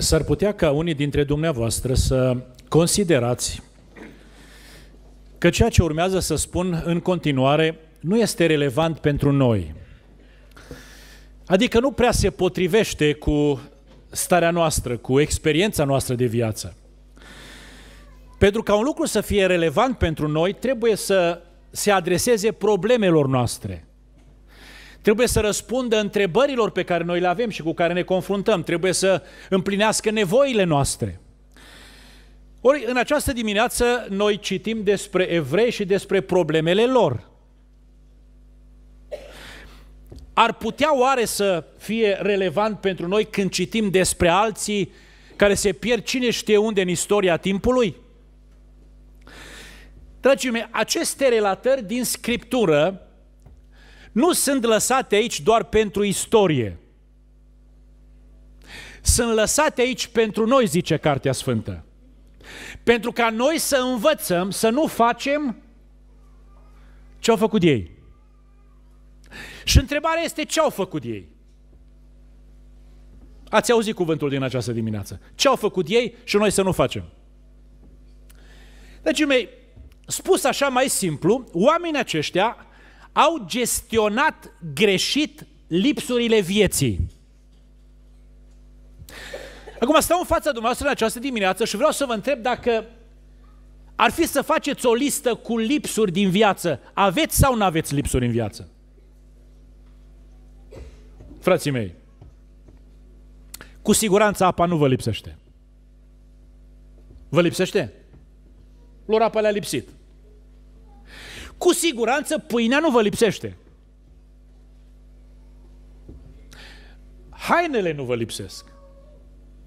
s-ar putea ca unii dintre dumneavoastră să considerați că ceea ce urmează să spun în continuare nu este relevant pentru noi. Adică nu prea se potrivește cu starea noastră, cu experiența noastră de viață. Pentru ca un lucru să fie relevant pentru noi, trebuie să se adreseze problemelor noastre – Trebuie să răspundă întrebărilor pe care noi le avem și cu care ne confruntăm. Trebuie să împlinească nevoile noastre. Ori, în această dimineață, noi citim despre evrei și despre problemele lor. Ar putea oare să fie relevant pentru noi când citim despre alții care se pierd cine știe unde în istoria timpului? Dragii mei, aceste relatări din Scriptură nu sunt lăsate aici doar pentru istorie. Sunt lăsate aici pentru noi, zice Cartea Sfântă. Pentru ca noi să învățăm să nu facem ce au făcut ei. Și întrebarea este ce au făcut ei? Ați auzit cuvântul din această dimineață. Ce au făcut ei și noi să nu facem? Deci, mei, spus așa mai simplu, oamenii aceștia au gestionat greșit lipsurile vieții. Acum stau în fața dumneavoastră în această dimineață și vreau să vă întreb dacă ar fi să faceți o listă cu lipsuri din viață. Aveți sau nu aveți lipsuri în viață? Frații mei, cu siguranță apa nu vă lipsește. Vă lipsește? Lor apa le-a lipsit cu siguranță pâinea nu vă lipsește. Hainele nu vă lipsesc.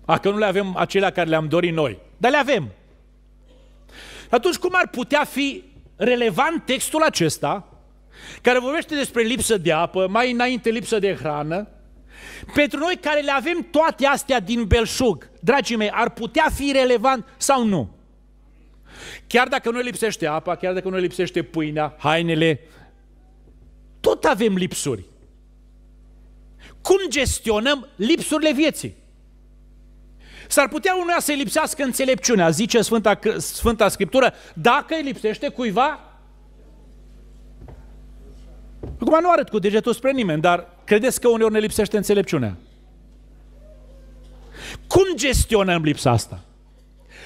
Dacă nu le avem acelea care le-am dorit noi. Dar le avem. Atunci cum ar putea fi relevant textul acesta, care vorbește despre lipsă de apă, mai înainte lipsă de hrană, pentru noi care le avem toate astea din belșug, dragii mei, ar putea fi relevant sau nu? Chiar dacă nu lipsește apa, chiar dacă nu lipsește pâinea, hainele, tot avem lipsuri. Cum gestionăm lipsurile vieții? S-ar putea unuia să-i lipsească înțelepciunea, zice Sfânta, Sfânta Scriptură, dacă îi lipsește cuiva. Acum nu arăt cu degetul spre nimeni, dar credeți că uneori ne lipsește înțelepciunea? Cum gestionăm lipsa asta?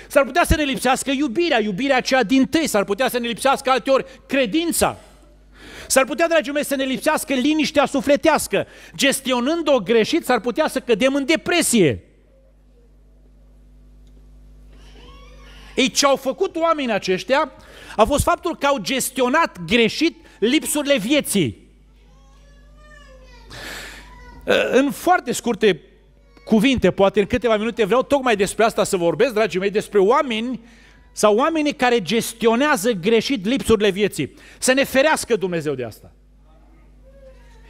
S-ar putea să ne lipsească iubirea, iubirea cea din tâi, s-ar putea să ne lipsească alteori credința. S-ar putea, dragii mei, să ne lipsească liniștea sufletească. Gestionând-o greșit, s-ar putea să cădem în depresie. Ei, ce au făcut oamenii aceștia a fost faptul că au gestionat greșit lipsurile vieții. În foarte scurte cuvinte, poate în câteva minute vreau tocmai despre asta să vorbesc, dragii mei, despre oameni sau oamenii care gestionează greșit lipsurile vieții. Să ne ferească Dumnezeu de asta.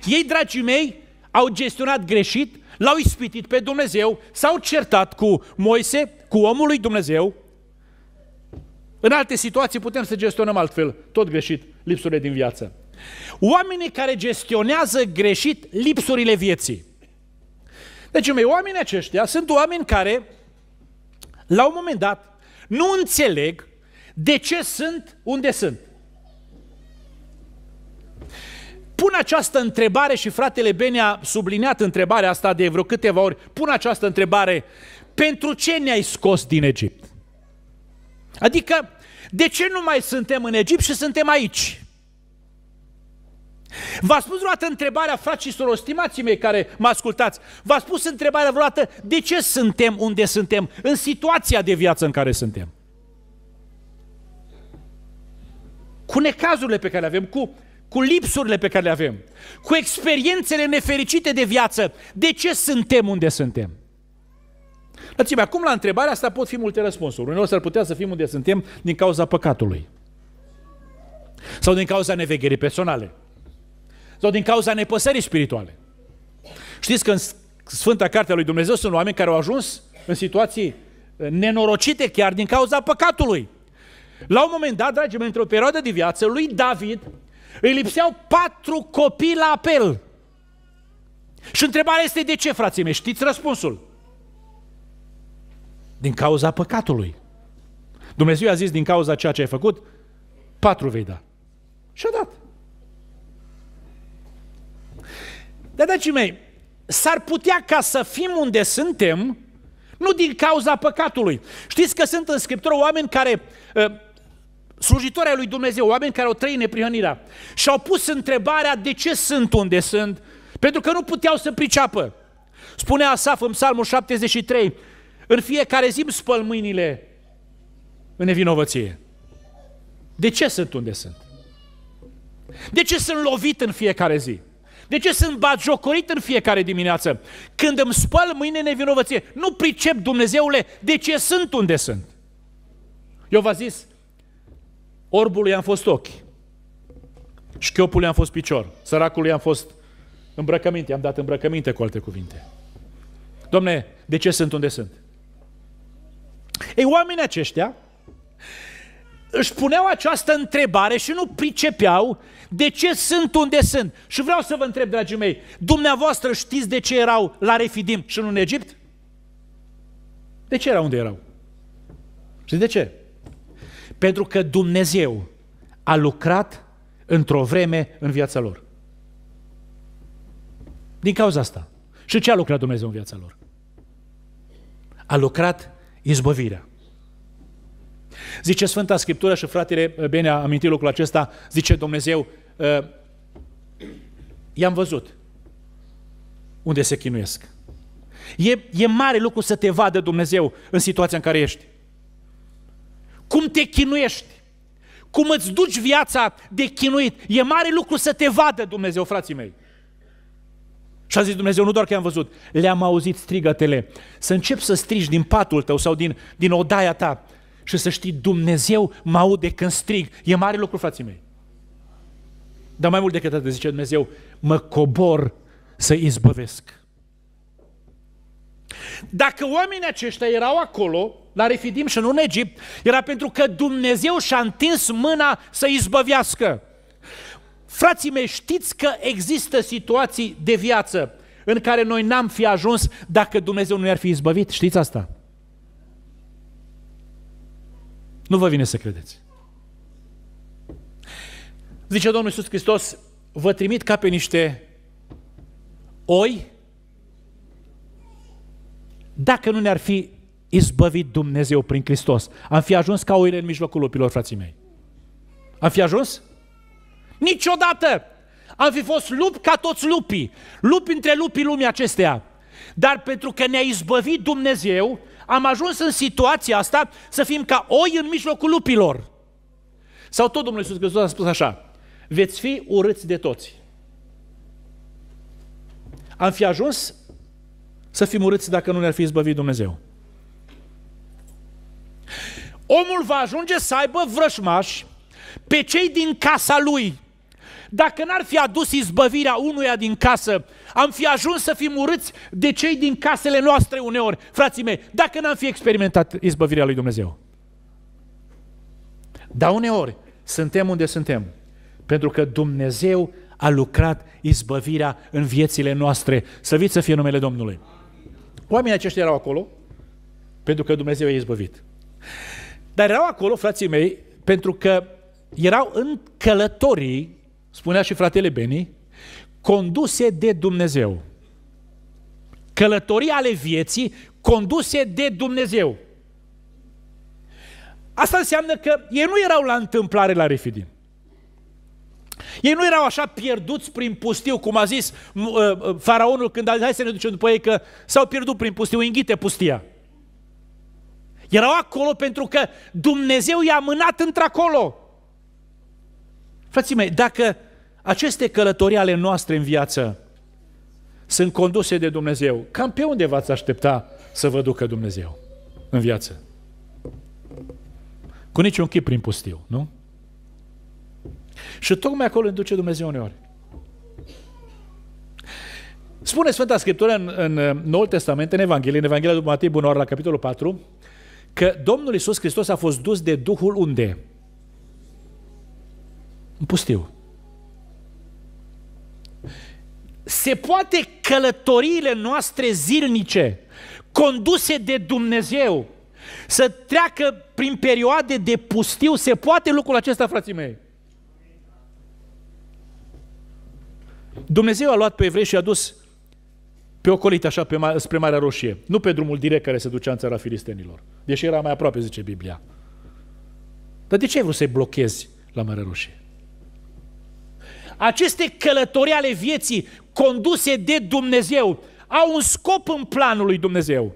Ei, dragii mei, au gestionat greșit, l-au ispitit pe Dumnezeu, s-au certat cu Moise, cu omul lui Dumnezeu. În alte situații putem să gestionăm altfel, tot greșit, lipsurile din viață. Oamenii care gestionează greșit lipsurile vieții deci, mei, oamenii aceștia sunt oameni care, la un moment dat, nu înțeleg de ce sunt unde sunt. Pun această întrebare și fratele Bene a subliniat întrebarea asta de vreo câteva ori. Pun această întrebare, pentru ce ne-ai scos din Egipt? Adică, de ce nu mai suntem în Egipt și suntem aici? V-a spus vreodată întrebarea, frați și surori, stimații mei care mă ascultați, v-a spus întrebarea vreodată de ce suntem unde suntem, în situația de viață în care suntem. Cu necazurile pe care le avem, cu, cu lipsurile pe care le avem, cu experiențele nefericite de viață, de ce suntem unde suntem. Dați-mi, acum la întrebarea asta pot fi multe răspunsuri. Uneori s-ar putea să fim unde suntem din cauza păcatului. Sau din cauza nevegherii personale sau din cauza nepăsării spirituale. Știți că în Sfânta Cartea lui Dumnezeu sunt oameni care au ajuns în situații uh, nenorocite chiar din cauza păcatului. La un moment dat, dragii mei, într-o perioadă de viață, lui David îi lipseau patru copii la apel. Și întrebarea este de ce, frații mei? Știți răspunsul? Din cauza păcatului. Dumnezeu i-a zis din cauza ceea ce ai făcut, patru vei da. Și a dat. Dar, dragii mei, s-ar putea ca să fim unde suntem, nu din cauza păcatului. Știți că sunt în Scriptură oameni care, ă, slujitori ai lui Dumnezeu, oameni care au trăit neprihănirea și au pus întrebarea de ce sunt unde sunt, pentru că nu puteau să priceapă. Spune Asaf în Psalmul 73, în fiecare zi îmi spăl mâinile în nevinovăție. De ce sunt unde sunt? De ce sunt lovit în fiecare zi? De ce sunt bagiocorit în fiecare dimineață? Când îmi spăl mâine nevinovăție. Nu pricep, Dumnezeule, de ce sunt unde sunt. Eu v-am zis, orbului am fost ochi, șchiopului am fost picior, săracului am fost îmbrăcăminte, am dat îmbrăcăminte cu alte cuvinte. Domne, de ce sunt unde sunt? Ei, oamenii aceștia își puneau această întrebare și nu pricepeau de ce sunt unde sunt? Și vreau să vă întreb, dragii mei, dumneavoastră știți de ce erau la Refidim și nu în Egipt? De ce erau unde erau? Și de ce? Pentru că Dumnezeu a lucrat într-o vreme în viața lor. Din cauza asta. Și ce a lucrat Dumnezeu în viața lor? A lucrat izbăvirea. Zice Sfânta Scriptură și fratele eh, bine a amintit lucrul acesta, zice Dumnezeu, uh, i-am văzut unde se chinuiesc. E, e mare lucru să te vadă Dumnezeu în situația în care ești. Cum te chinuiești? Cum îți duci viața de chinuit? E mare lucru să te vadă Dumnezeu, frații mei. Și a zis Dumnezeu, nu doar că i-am văzut, le-am auzit strigătele. Să încep să strigi din patul tău sau din, din odaia ta și să știi, Dumnezeu mă aude când strig. E mare lucru, frații mei. Dar mai mult decât atât, zice Dumnezeu, mă cobor să izbăvesc. Dacă oamenii aceștia erau acolo, la Refidim și nu în Egipt, era pentru că Dumnezeu și-a întins mâna să izbăvească. Frații mei, știți că există situații de viață în care noi n-am fi ajuns dacă Dumnezeu nu ne-ar fi izbăvit? Știți asta? Nu vă vine să credeți. Zice Domnul Iisus Hristos, vă trimit ca pe niște oi, dacă nu ne-ar fi izbăvit Dumnezeu prin Hristos, am fi ajuns ca oile în mijlocul lupilor, frații mei. Am fi ajuns? Niciodată! Am fi fost lup ca toți lupii, lupi între lupii lumii acesteia. Dar pentru că ne-a izbăvit Dumnezeu, am ajuns în situația asta să fim ca oi în mijlocul lupilor. Sau tot Domnul Iisus Hristos a spus așa, veți fi urâți de toți. Am fi ajuns să fim urâți dacă nu ne-ar fi izbăvit Dumnezeu. Omul va ajunge să aibă vrășmași pe cei din casa lui. Dacă n-ar fi adus izbăvirea unuia din casă, am fi ajuns să fim urâți de cei din casele noastre uneori, frații mei, dacă n-am fi experimentat izbăvirea lui Dumnezeu. Dar uneori suntem unde suntem, pentru că Dumnezeu a lucrat izbăvirea în viețile noastre. Slăvit să fie numele Domnului. Oamenii aceștia erau acolo pentru că Dumnezeu i-a izbăvit. Dar erau acolo, frații mei, pentru că erau în călătorii, spunea și fratele Beni, conduse de Dumnezeu. călătoria ale vieții conduse de Dumnezeu. Asta înseamnă că ei nu erau la întâmplare la Refidim. Ei nu erau așa pierduți prin pustiu, cum a zis uh, uh, faraonul când a zis, hai să ne ducem după ei, că s-au pierdut prin pustiu, înghite pustia. Erau acolo pentru că Dumnezeu i-a mânat într-acolo. Frații mei, dacă aceste călătorii ale noastre în viață sunt conduse de Dumnezeu. Cam pe unde v-ați aștepta să vă ducă Dumnezeu în viață? Cu niciun chip prin pustiu, nu? Și tocmai acolo îmi duce Dumnezeu uneori. Spune Sfânta Scriptură în, în uh, Noul Testament, în Evanghelie, în Evanghelia după Matei Bunoar, la capitolul 4, că Domnul Isus Hristos a fost dus de Duhul unde? În pustiu. se poate călătoriile noastre zilnice, conduse de Dumnezeu, să treacă prin perioade de pustiu, se poate lucrul acesta, frații mei. Dumnezeu a luat pe evrei și a dus pe ocolit așa pe, spre Marea Roșie, nu pe drumul direct care se ducea în țara filistenilor, deși era mai aproape, zice Biblia. Dar de ce ai vrut să-i blochezi la Marea Roșie? Aceste călătorii ale vieții conduse de Dumnezeu, au un scop în planul lui Dumnezeu.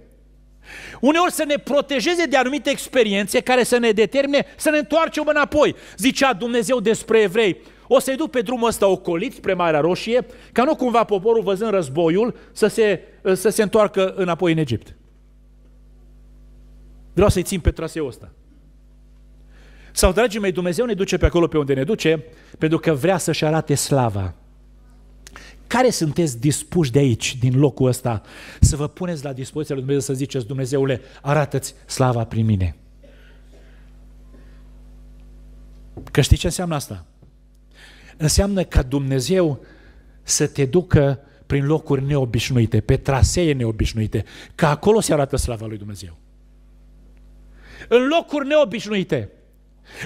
Uneori să ne protejeze de anumite experiențe care să ne determine să ne întoarcem înapoi. Zicea Dumnezeu despre evrei, o să-i duc pe drumul ăsta ocolit spre Marea Roșie, ca nu cumva poporul văzând războiul să se, să se întoarcă înapoi în Egipt. Vreau să-i țin pe traseul ăsta. Sau, dragii mei, Dumnezeu ne duce pe acolo pe unde ne duce, pentru că vrea să-și arate slava. Care sunteți dispuși de aici, din locul ăsta, să vă puneți la dispoziția lui Dumnezeu să ziceți, Dumnezeule, arată-ți slava prin mine? Că știi ce înseamnă asta? Înseamnă ca Dumnezeu să te ducă prin locuri neobișnuite, pe trasee neobișnuite, că acolo se arată slava lui Dumnezeu. În locuri neobișnuite,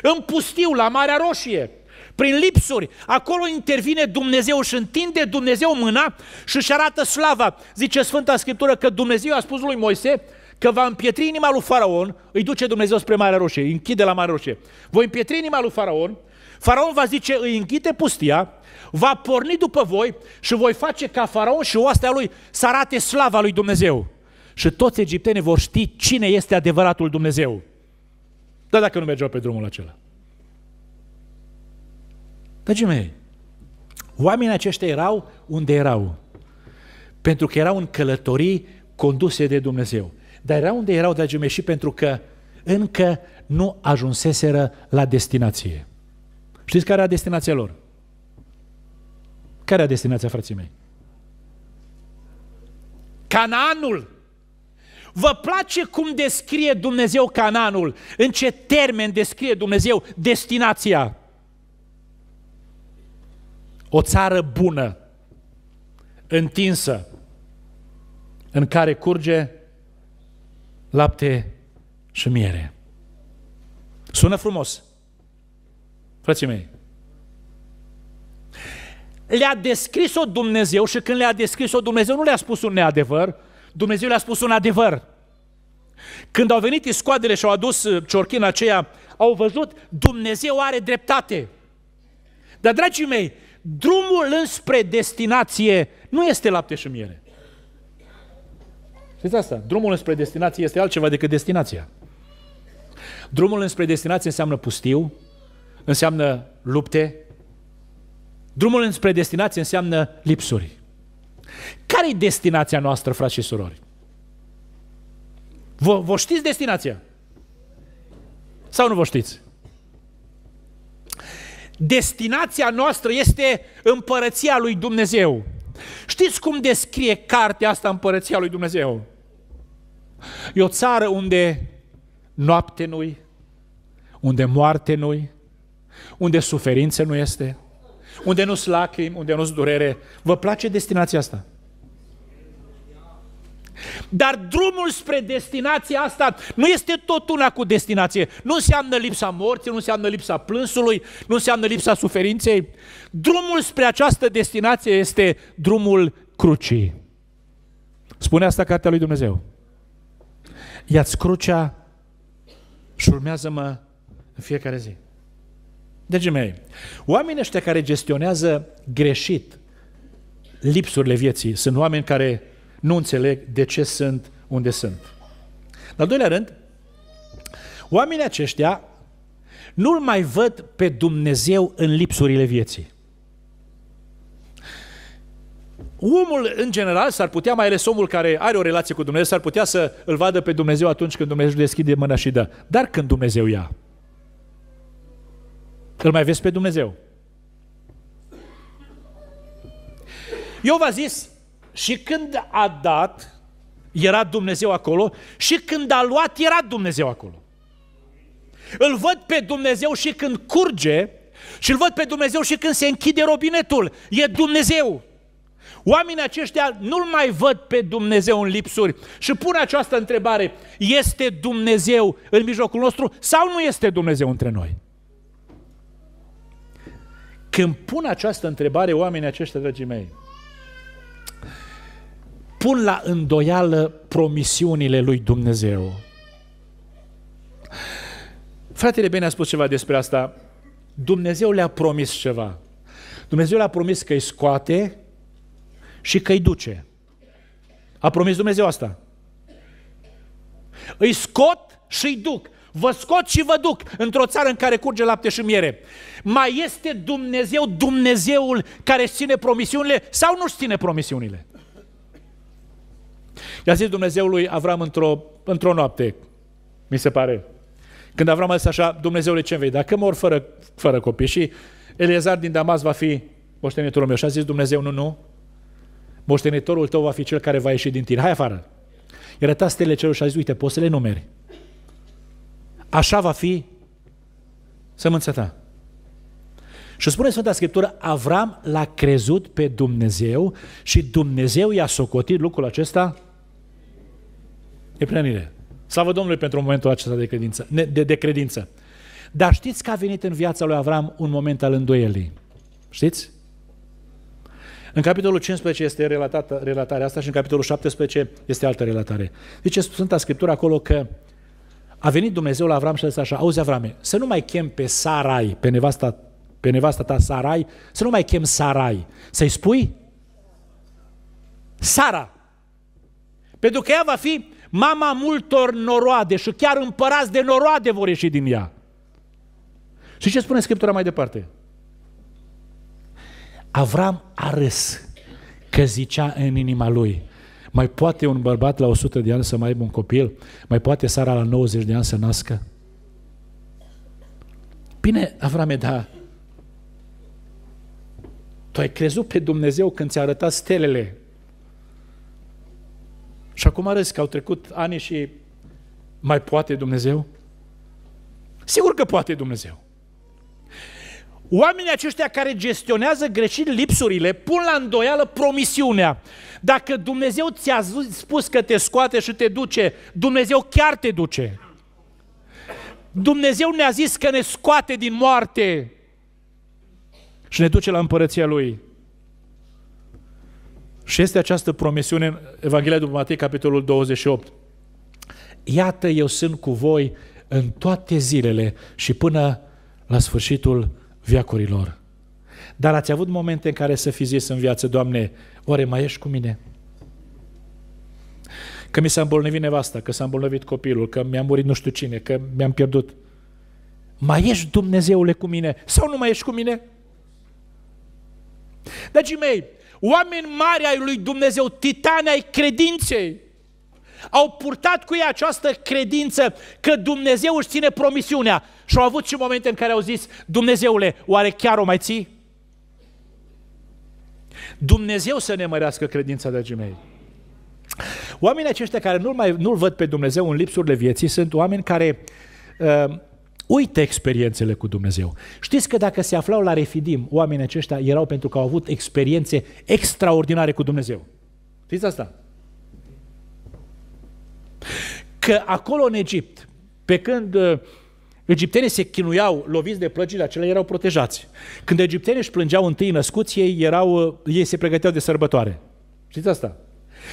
în pustiu, la Marea Roșie, prin lipsuri. Acolo intervine Dumnezeu și întinde Dumnezeu mâna și își arată slava. Zice Sfânta Scriptură că Dumnezeu a spus lui Moise că va împietri inima lui Faraon, îi duce Dumnezeu spre Marea Roșie, îi închide la Marea Roșie. Voi împietri inima lui Faraon, Faraon va zice, îi închide pustia, va porni după voi și voi face ca Faraon și oastea lui să arate slava lui Dumnezeu. Și toți egiptenii vor ști cine este adevăratul Dumnezeu. Dar dacă nu mergeau pe drumul acela. Dragii mei, oamenii aceștia erau unde erau. Pentru că erau în călătorii conduse de Dumnezeu. Dar erau unde erau, dragii mei, și pentru că încă nu ajunseseră la destinație. Știți care era destinația lor? Care era destinația, frații mei? Canaanul! Vă place cum descrie Dumnezeu Canaanul? În ce termen descrie Dumnezeu destinația? O țară bună, întinsă, în care curge lapte și miere. Sună frumos. Frații mei, le-a descris-o Dumnezeu și când le-a descris-o Dumnezeu nu le-a spus un neadevăr, Dumnezeu le-a spus un adevăr. Când au venit iscoadele și au adus uh, ciorchina aceea, au văzut, Dumnezeu are dreptate. Dar, dragii mei, drumul înspre destinație nu este lapte și miere. Știți asta? Drumul înspre destinație este altceva decât destinația. Drumul înspre destinație înseamnă pustiu, înseamnă lupte, drumul înspre destinație înseamnă lipsuri. Care e destinația noastră, frați și surori? Vă, vă știți destinația? Sau nu vă știți? Destinația noastră este împărăția lui Dumnezeu. Știți cum descrie cartea asta împărăția lui Dumnezeu? E o țară unde noapte nu unde moarte nu unde suferință nu este, unde nu-s lacrimi, unde nu-s durere. Vă place destinația asta? Dar drumul spre destinația asta nu este tot una cu destinație. Nu înseamnă lipsa morții, nu înseamnă lipsa plânsului, nu înseamnă lipsa suferinței. Drumul spre această destinație este drumul crucii. Spune asta cartea lui Dumnezeu. Iați crucea și urmează-mă în fiecare zi. Deci, mei, oamenii ăștia care gestionează greșit lipsurile vieții sunt oameni care nu înțeleg de ce sunt unde sunt. În al doilea rând, oamenii aceștia nu-L mai văd pe Dumnezeu în lipsurile vieții. Omul, în general, s-ar putea, mai ales omul care are o relație cu Dumnezeu, s-ar putea să îl vadă pe Dumnezeu atunci când Dumnezeu deschide mâna și dă. Dar când Dumnezeu ia? Îl mai vezi pe Dumnezeu. Eu v a zis, și când a dat, era Dumnezeu acolo, și când a luat, era Dumnezeu acolo. Îl văd pe Dumnezeu și când curge, și îl văd pe Dumnezeu și când se închide robinetul. E Dumnezeu. Oamenii aceștia nu-L mai văd pe Dumnezeu în lipsuri și pun această întrebare, este Dumnezeu în mijlocul nostru sau nu este Dumnezeu între noi? Când pun această întrebare oamenii aceștia, dragii mei, pun la îndoială promisiunile lui Dumnezeu. Fratele bine a spus ceva despre asta. Dumnezeu le-a promis ceva. Dumnezeu le-a promis că îi scoate și că îi duce. A promis Dumnezeu asta. Îi scot și îi duc. Vă scot și vă duc într-o țară în care curge lapte și miere. Mai este Dumnezeu Dumnezeul care ține promisiunile sau nu ține promisiunile? I-a zis Dumnezeu lui Avram într-o, într-o noapte, mi se pare. Când Avram a zis așa, Dumnezeule, ce vei? Dacă mor fără, fără copii și Eleazar din Damas va fi moștenitorul meu. Și a zis Dumnezeu, nu, nu, moștenitorul tău va fi cel care va ieși din tine. Hai afară. I-a arătat stele cerului și a zis, uite, poți să le numeri. Așa va fi sămânța ta. Și spune Sfânta Scriptură, Avram l-a crezut pe Dumnezeu și Dumnezeu i-a socotit lucrul acesta E Împlinire. Slavă Domnului pentru momentul acesta de credință. De, de credință. Dar știți că a venit în viața lui Avram un moment al îndoielii. Știți? În capitolul 15 este relatată relatarea asta și în capitolul 17 este altă relatare. Zice Sfânta Scriptură acolo că a venit Dumnezeu la Avram și a zis așa, auzi Avrame, să nu mai chem pe Sarai, pe nevasta, pe nevasta ta Sarai, să nu mai chem Sarai, să-i spui Sara. Pentru că ea va fi mama multor noroade și chiar împărați de noroade vor ieși din ea. Și ce spune Scriptura mai departe? Avram a râs că zicea în inima lui, mai poate un bărbat la 100 de ani să mai aibă un copil? Mai poate Sara la 90 de ani să nască? Bine, Avrame, da. Tu ai crezut pe Dumnezeu când ți-a arătat stelele și acum arăți că au trecut ani și mai poate Dumnezeu? Sigur că poate Dumnezeu. Oamenii aceștia care gestionează greșit lipsurile pun la îndoială promisiunea. Dacă Dumnezeu ți-a spus că te scoate și te duce, Dumnezeu chiar te duce. Dumnezeu ne-a zis că ne scoate din moarte și ne duce la împărăția Lui. Și este această promisiune în Evanghelia după Matei, capitolul 28. Iată, eu sunt cu voi în toate zilele și până la sfârșitul viacurilor. Dar ați avut momente în care să fi zis în viață, Doamne, oare mai ești cu mine? Că mi s-a îmbolnăvit nevasta, că s-a îmbolnăvit copilul, că mi-a murit nu știu cine, că mi-am pierdut. Mai ești, Dumnezeule, cu mine? Sau nu mai ești cu mine? Dragii mei, Oameni mari ai lui Dumnezeu, titani ai credinței, au purtat cu ei această credință că Dumnezeu își ține promisiunea și au avut și momente în care au zis, Dumnezeule, oare chiar o mai ții? Dumnezeu să ne mărească credința, dragii mei. Oamenii aceștia care nu-L, mai, nu-l văd pe Dumnezeu în lipsurile vieții sunt oameni care uh, Uite experiențele cu Dumnezeu. Știți că dacă se aflau la refidim, oamenii aceștia erau pentru că au avut experiențe extraordinare cu Dumnezeu. Știți asta? Că acolo în Egipt, pe când uh, Egiptenii se chinuiau loviți de plăgile acelea, erau protejați. Când egiptenii își plângeau întâi născuți, ei, erau, uh, ei se pregăteau de sărbătoare. Știți asta?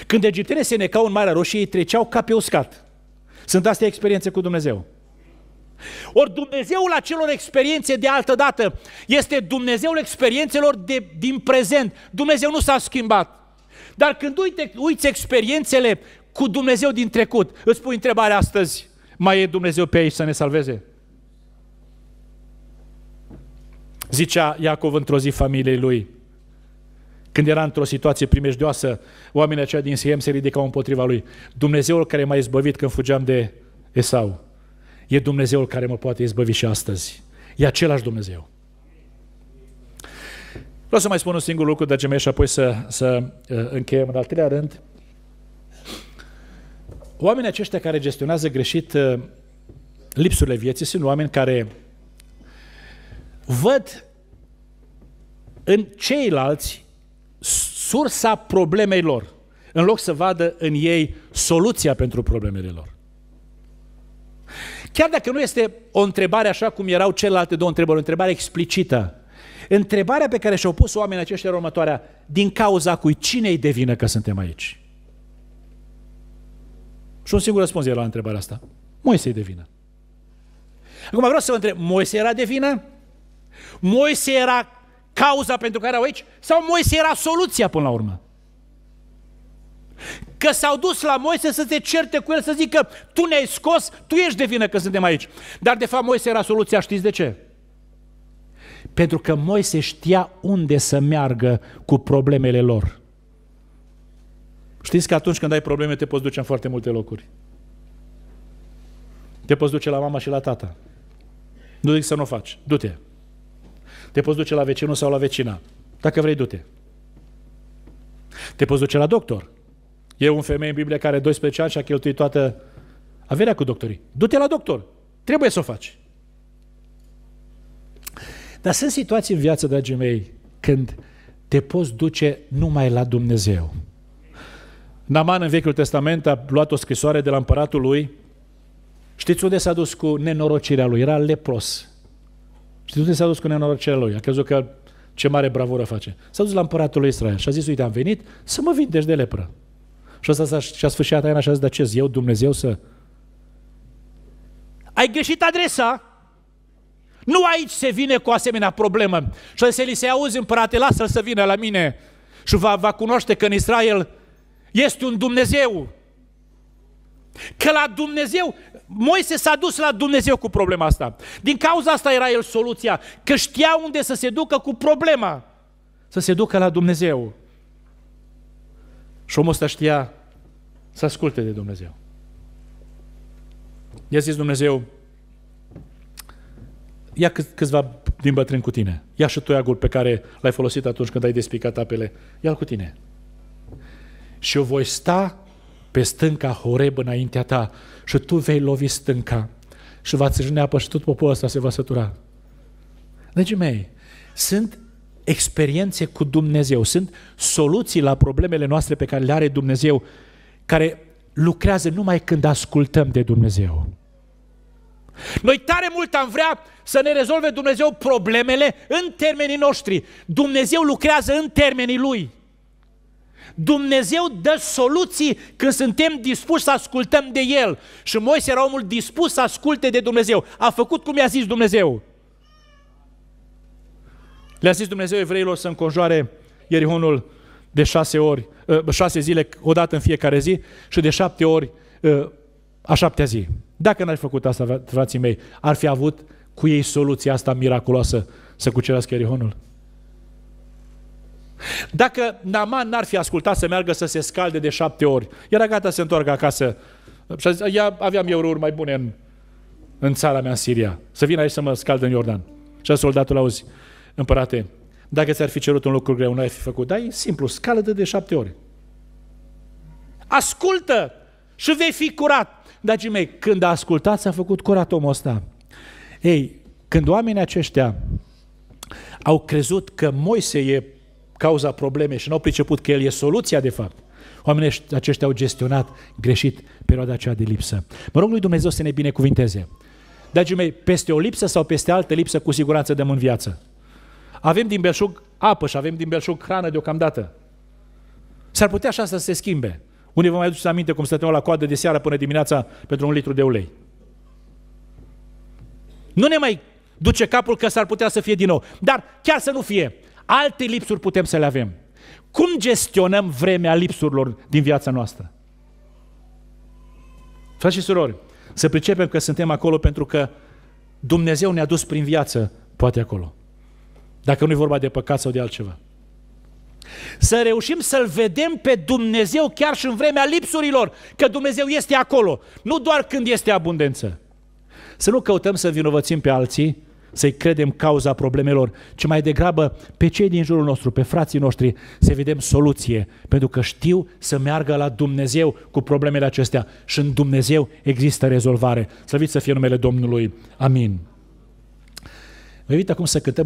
Când egiptenii se necau în Marea Roșie, ei treceau ca pe uscat. Sunt astea experiențe cu Dumnezeu. Ori Dumnezeul acelor experiențe de altă dată este Dumnezeul experiențelor de, din prezent. Dumnezeu nu s-a schimbat. Dar când uite, uiți experiențele cu Dumnezeu din trecut, îți pui întrebarea astăzi, mai e Dumnezeu pe aici să ne salveze? Zicea Iacov într-o zi familiei lui, când era într-o situație primejdioasă, oamenii aceia din Siem se ridicau împotriva lui. Dumnezeul care m-a izbăvit când fugeam de Esau e Dumnezeul care mă poate izbăvi și astăzi. E același Dumnezeu. Vreau să mai spun un singur lucru, dragii mei, și apoi să, să uh, încheiem în al treilea rând. Oamenii aceștia care gestionează greșit uh, lipsurile vieții sunt oameni care văd în ceilalți sursa problemei lor, în loc să vadă în ei soluția pentru problemele lor. Chiar dacă nu este o întrebare așa cum erau celelalte două întrebări, o întrebare explicită, întrebarea pe care și-au pus oamenii aceștia era următoarea, din cauza cui cine-i devină că suntem aici? Și un singur răspuns era la întrebarea asta. Moise îi devină. Acum vreau să vă întreb, Moise era de vină? Moise era cauza pentru care erau aici? Sau Moise era soluția până la urmă? Că s-au dus la Moise să se certe cu el, să zică, tu ne-ai scos, tu ești de vină că suntem aici. Dar de fapt Moise era soluția, știți de ce? Pentru că Moise știa unde să meargă cu problemele lor. Știți că atunci când ai probleme te poți duce în foarte multe locuri. Te poți duce la mama și la tata. Nu zic să nu o faci. Du-te. Te poți duce la vecinul sau la vecina. Dacă vrei, du-te. Te poți duce la doctor. E un femeie în Biblie care 12 ani și a cheltuit toată averea cu doctorii. Du-te la doctor. Trebuie să o faci. Dar sunt situații în viață, dragii mei, când te poți duce numai la Dumnezeu. Naman în Vechiul Testament a luat o scrisoare de la împăratul lui. Știți unde s-a dus cu nenorocirea lui? Era lepros. Știți unde s-a dus cu nenorocirea lui? A crezut că ce mare bravură face. S-a dus la împăratul lui Israel și a zis, uite, am venit să mă vindești de lepră. Și asta s-a, și-a sfârșit și a zis, dar ce eu, Dumnezeu, să... Ai greșit adresa? Nu aici se vine cu asemenea problemă. Și să li se auzi, împărate, lasă-l să vină la mine și va, va cunoaște că în Israel este un Dumnezeu. Că la Dumnezeu, Moise s-a dus la Dumnezeu cu problema asta. Din cauza asta era el soluția, că știa unde să se ducă cu problema, să se ducă la Dumnezeu. Și omul ăsta știa să asculte de Dumnezeu. I-a zis Dumnezeu, ia câ câțiva din bătrâni cu tine, ia și toiagul pe care l-ai folosit atunci când ai despicat apele, ia-l cu tine. Și eu voi sta pe stânca Horeb înaintea ta și tu vei lovi stânca și va țâșni apă și tot poporul ăsta se va sătura. Dragii mei, sunt experiențe cu Dumnezeu, sunt soluții la problemele noastre pe care le are Dumnezeu, care lucrează numai când ascultăm de Dumnezeu. Noi tare mult am vrea să ne rezolve Dumnezeu problemele în termenii noștri. Dumnezeu lucrează în termenii Lui. Dumnezeu dă soluții când suntem dispuși să ascultăm de El. Și Moise era omul dispus să asculte de Dumnezeu. A făcut cum i-a zis Dumnezeu. Le-a zis Dumnezeu evreilor să înconjoare Ierihonul de șase, ori, ă, șase zile, odată în fiecare zi și de șapte ori ă, a șaptea zi. Dacă n-aș făcut asta, frații mei, ar fi avut cu ei soluția asta miraculoasă să cucerească Ierihonul? Dacă Naman n-ar fi ascultat să meargă să se scalde de șapte ori, era gata să se întoarcă acasă. Și a zis, Ia, aveam eu ruri mai bune în, în țara mea, în Siria. Să vin aici să mă scald în Iordan. Și a soldatul auzi, Împărate, dacă ți-ar fi cerut un lucru greu, nu ai fi făcut. Dar e simplu, scală de de șapte ori. Ascultă și vei fi curat. Dragii mei, când a ascultat, s-a făcut curat omul ăsta. Ei, când oamenii aceștia au crezut că Moise e cauza problemei și n-au priceput că el e soluția de fapt, oamenii aceștia au gestionat greșit perioada aceea de lipsă. Mă rog lui Dumnezeu să ne binecuvinteze. Dragii mei, peste o lipsă sau peste altă lipsă, cu siguranță dăm în viață. Avem din belșug apă și avem din belșug hrană deocamdată. S-ar putea așa să se schimbe. Unii vă mai aduceți aminte cum stăteau la coadă de seară până dimineața pentru un litru de ulei. Nu ne mai duce capul că s-ar putea să fie din nou. Dar chiar să nu fie. Alte lipsuri putem să le avem. Cum gestionăm vremea lipsurilor din viața noastră? Frați și surori, să pricepem că suntem acolo pentru că Dumnezeu ne-a dus prin viață, poate acolo. Dacă nu e vorba de păcat sau de altceva. Să reușim să-L vedem pe Dumnezeu chiar și în vremea lipsurilor, că Dumnezeu este acolo, nu doar când este abundență. Să nu căutăm să vinovățim pe alții, să-i credem cauza problemelor, ci mai degrabă pe cei din jurul nostru, pe frații noștri, să vedem soluție, pentru că știu să meargă la Dumnezeu cu problemele acestea și în Dumnezeu există rezolvare. Slăviți să fie numele Domnului. Amin. Vă invit acum să cântăm